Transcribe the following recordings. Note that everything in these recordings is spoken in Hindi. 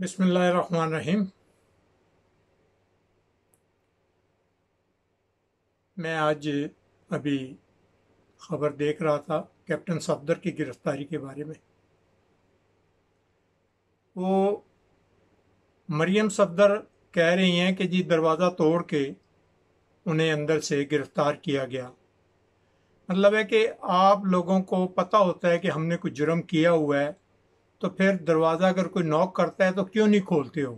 बिसमीम मैं आज अभी ख़बर देख रहा था कैप्टन सफदर की गिरफ़्तारी के बारे में वो मरियम सफदर कह रही हैं कि जी दरवाज़ा तोड़ के उन्हें अंदर से गिरफ़्तार किया गया मतलब है कि आप लोगों को पता होता है कि हमने कुछ जुर्म किया हुआ है तो फिर दरवाज़ा अगर कोई नॉक करता है तो क्यों नहीं खोलते हो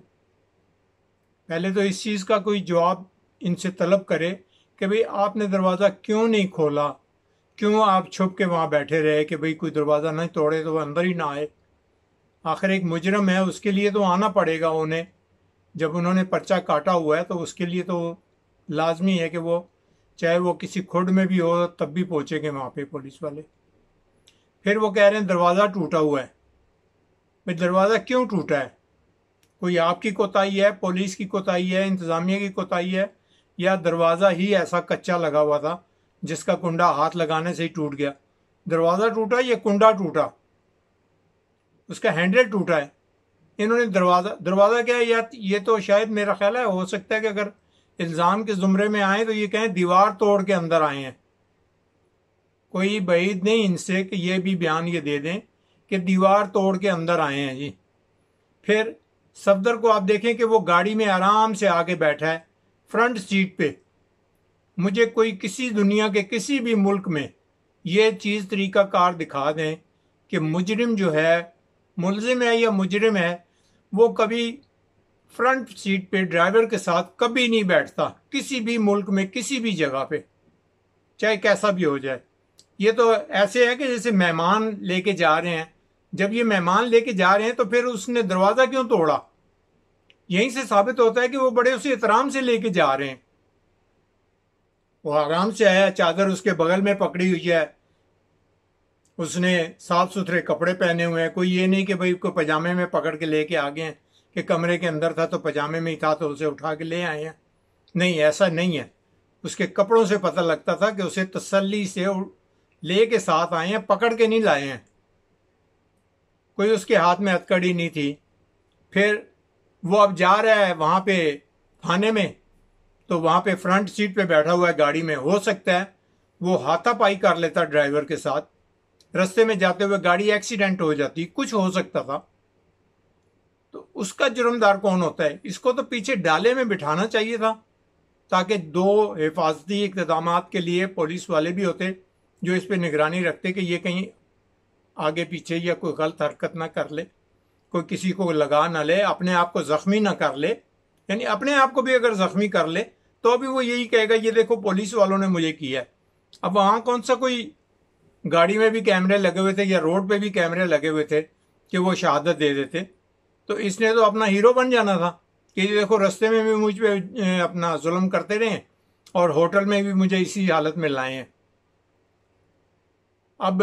पहले तो इस चीज़ का कोई जवाब इनसे तलब करे कि भाई आपने दरवाज़ा क्यों नहीं खोला क्यों आप छुप के वहाँ बैठे रहे कि भाई कोई दरवाज़ा नहीं तोड़े तो वह अंदर ही ना आए आखिर एक मुजरम है उसके लिए तो आना पड़ेगा उन्हें जब उन्होंने पर्चा काटा हुआ है तो उसके लिए तो लाजमी है कि वो चाहे वो किसी खुड में भी हो तब भी पहुँचेंगे वहाँ पे पुलिस वाले फिर वो कह रहे हैं दरवाज़ा टूटा हुआ है भाई दरवाज़ा क्यों टूटा है कोई आपकी कोताही है पुलिस की कोताही है इंतज़ामिया की कोताही है या दरवाज़ा ही ऐसा कच्चा लगा हुआ था जिसका कुंडा हाथ लगाने से ही टूट गया दरवाज़ा टूटा या कुंडा टूटा उसका हैंडल टूटा है इन्होंने दरवाज़ा दरवाज़ा क्या है या ये तो शायद मेरा ख्याल है हो सकता है कि अगर इल्ज़ाम के ज़ुमरे में आए तो ये कहें दीवार तोड़ के अंदर आए हैं कोई बैद नहीं इनसे कि ये भी बयान ये दे दें कि दीवार तोड़ के अंदर आए हैं जी फिर सफदर को आप देखें कि वो गाड़ी में आराम से आगे बैठा है फ्रंट सीट पे मुझे कोई किसी दुनिया के किसी भी मुल्क में ये चीज़ तरीका कार दिखा दें कि मुजरिम जो है मुलजिम है या मुजरिम है वो कभी फ्रंट सीट पे ड्राइवर के साथ कभी नहीं बैठता किसी भी मुल्क में किसी भी जगह पे चाहे कैसा भी हो जाए ये तो ऐसे है कि जैसे मेहमान लेके जा रहे हैं जब ये मेहमान लेके जा रहे हैं तो फिर उसने दरवाज़ा क्यों तोड़ा यहीं से साबित होता है कि वो बड़े उसे एहतराम से लेके जा रहे हैं वो आराम से आया चादर उसके बगल में पकड़ी हुई है उसने साफ सुथरे कपड़े पहने हुए हैं कोई ये नहीं कि भाई उसको पजामे में पकड़ के लेके आ गए हैं कि कमरे के अंदर था तो पजामे में ही था तो उसे उठा के ले आए हैं नहीं ऐसा नहीं है उसके कपड़ों से पता लगता था कि उसे तसल्ली से ले के साथ आए हैं पकड़ के नहीं लाए हैं कोई उसके हाथ में हथकड़ी नहीं थी फिर वो अब जा रहा है वहां पे थाने में तो वहां पे फ्रंट सीट पे बैठा हुआ है गाड़ी में हो सकता है वो हाथापाई कर लेता ड्राइवर के साथ रस्ते में जाते हुए गाड़ी एक्सीडेंट हो जाती कुछ हो सकता था तो उसका जुर्मदार कौन होता है इसको तो पीछे डाले में बिठाना चाहिए था ताकि दो हिफाजती इकदाम के लिए पुलिस वाले भी होते जो इस पर निगरानी रखते कि ये कहीं आगे पीछे या कोई गलत हरकत ना कर ले कोई किसी को लगा ना ले अपने आप को ज़ख्मी ना कर ले यानी अपने आप को भी अगर ज़ख्मी कर ले तो अभी वो यही कहेगा ये देखो पुलिस वालों ने मुझे किया है अब वहाँ कौन सा कोई गाड़ी में भी कैमरे लगे हुए थे या रोड पे भी कैमरे लगे हुए थे कि वो शहादत दे देते तो इसने तो अपना हीरो बन जाना था कि देखो रस्ते में भी मुझ पर अपना जुल्म करते रहे और होटल में भी मुझे इसी हालत में लाए हैं अब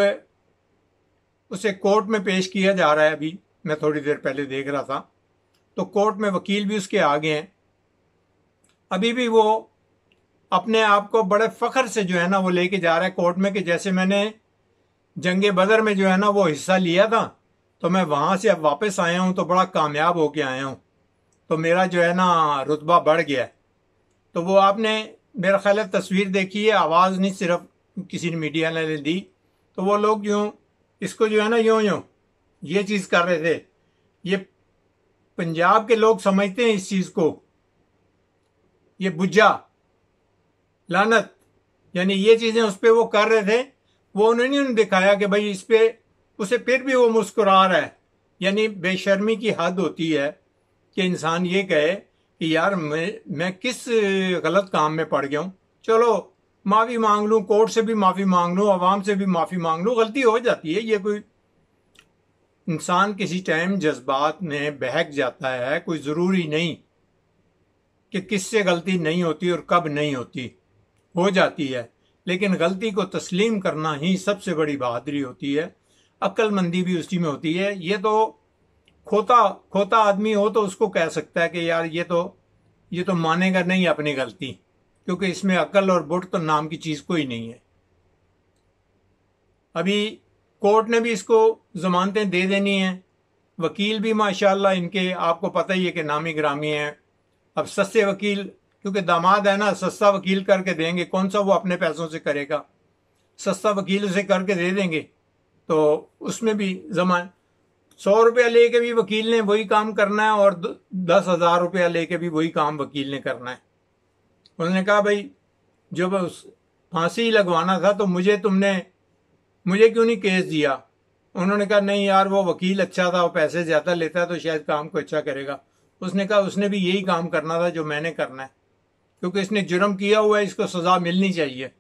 उसे कोर्ट में पेश किया जा रहा है अभी मैं थोड़ी देर पहले देख रहा था तो कोर्ट में वकील भी उसके आगे हैं अभी भी वो अपने आप को बड़े फ़ख्र से जो है ना वो लेके जा रहा है कोर्ट में कि जैसे मैंने जंग बदर में जो है ना वो हिस्सा लिया था तो मैं वहाँ से अब वापस आया हूँ तो बड़ा कामयाब होके आया हूँ तो मेरा जो है ना रुतबा बढ़ गया तो वो आपने मेरा ख्याल तस्वीर देखी है आवाज़ नहीं सिर्फ किसी ने मीडिया ने दी तो वो लोग जो इसको जो है ना यो यो ये चीज़ कर रहे थे ये पंजाब के लोग समझते हैं इस चीज़ को ये बुज्जा लानत यानी ये चीज़ें उस पर वो कर रहे थे वो उन्होंने दिखाया कि भाई इस पर उसे फिर भी वो मुस्कुरा रहा है यानी बेशर्मी की हद होती है कि इंसान ये कहे कि यार मैं मैं किस गलत काम में पड़ गया हूं चलो माफ़ी मांग लूँ कोर्ट से भी माफ़ी मांग लूँ आवाम से भी माफ़ी मांग लूँ गलती हो जाती है ये कोई इंसान किसी टाइम जज्बात में बहक जाता है कोई ज़रूरी नहीं कि किससे गलती नहीं होती और कब नहीं होती हो जाती है लेकिन गलती को तस्लीम करना ही सबसे बड़ी बहादरी होती है अक्लमंदी भी उसी में होती है ये तो खोता खोता आदमी हो तो उसको कह सकता है कि यार ये तो ये तो मानेगा नहीं अपनी गलती क्योंकि इसमें अकल और बुट तो नाम की चीज़ कोई नहीं है अभी कोर्ट ने भी इसको जमानतें दे देनी है वकील भी माशाल्लाह इनके आपको पता ही है कि नामी ग्रामी है अब सस्ते वकील क्योंकि दामाद है ना सस्ता वकील करके देंगे कौन सा वो अपने पैसों से करेगा सस्ता वकील उसे करके दे देंगे तो उसमें भी जमा सौ रुपया लेके भी वकील ने वही काम करना है और दस हज़ार रुपया लेके भी वही काम वकील ने करना है उन्होंने कहा भाई जब उस फांसी लगवाना था तो मुझे तुमने मुझे क्यों नहीं केस दिया उन्होंने कहा नहीं यार वो वकील अच्छा था वो पैसे ज़्यादा लेता है तो शायद काम को अच्छा करेगा उसने कहा उसने भी यही काम करना था जो मैंने करना है क्योंकि इसने जुर्म किया हुआ है इसको सज़ा मिलनी चाहिए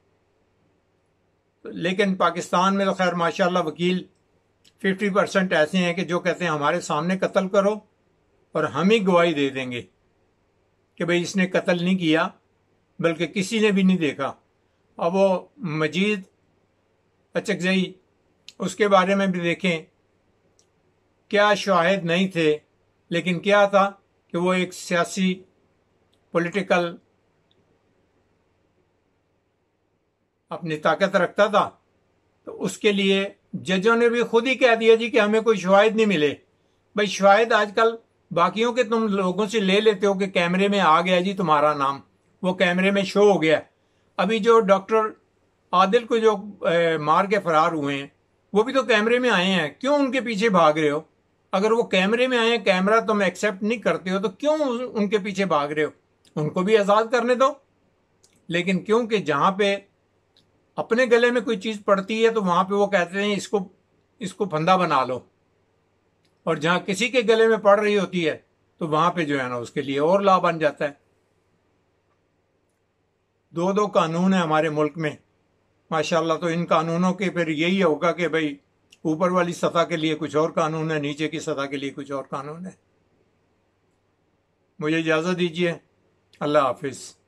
लेकिन पाकिस्तान में तो खैर माशाल्लाह वकील 50 परसेंट ऐसे हैं कि जो कहते हैं हमारे सामने कत्ल करो और हम ही गवाही दे देंगे कि भाई इसने कत्ल नहीं किया बल्कि किसी ने भी नहीं देखा अब वो मजीद अचकजई उसके बारे में भी देखें क्या शाहिद नहीं थे लेकिन क्या था कि वो एक सियासी पॉलिटिकल अपनी ताकत रखता था तो उसके लिए जजों ने भी खुद ही कह दिया जी कि हमें कोई शवाहद नहीं मिले भाई शवाहद आजकल बाकियों के तुम लोगों से ले लेते हो कि कैमरे में आ गया जी तुम्हारा नाम वो कैमरे में शो हो गया अभी जो डॉक्टर आदिल को जो ए, मार के फरार हुए हैं वो भी तो कैमरे में आए हैं क्यों उनके पीछे भाग रहे हो अगर वो कैमरे में आए कैमरा तुम एक्सेप्ट नहीं करते हो तो क्यों उनके पीछे भाग रहे हो उनको भी आज़ाद करने दो लेकिन क्योंकि जहाँ पे अपने गले में कोई चीज़ पड़ती है तो वहाँ पे वो कहते हैं इसको इसको फंदा बना लो और जहाँ किसी के गले में पड़ रही होती है तो वहाँ पे जो है ना उसके लिए और लाभ बन जाता है दो दो कानून है हमारे मुल्क में माशाल्लाह तो इन कानूनों के फिर यही होगा कि भाई ऊपर वाली सतह के लिए कुछ और कानून है नीचे की सतह के लिए कुछ और कानून है मुझे इजाज़त दीजिए अल्लाह हाफिज़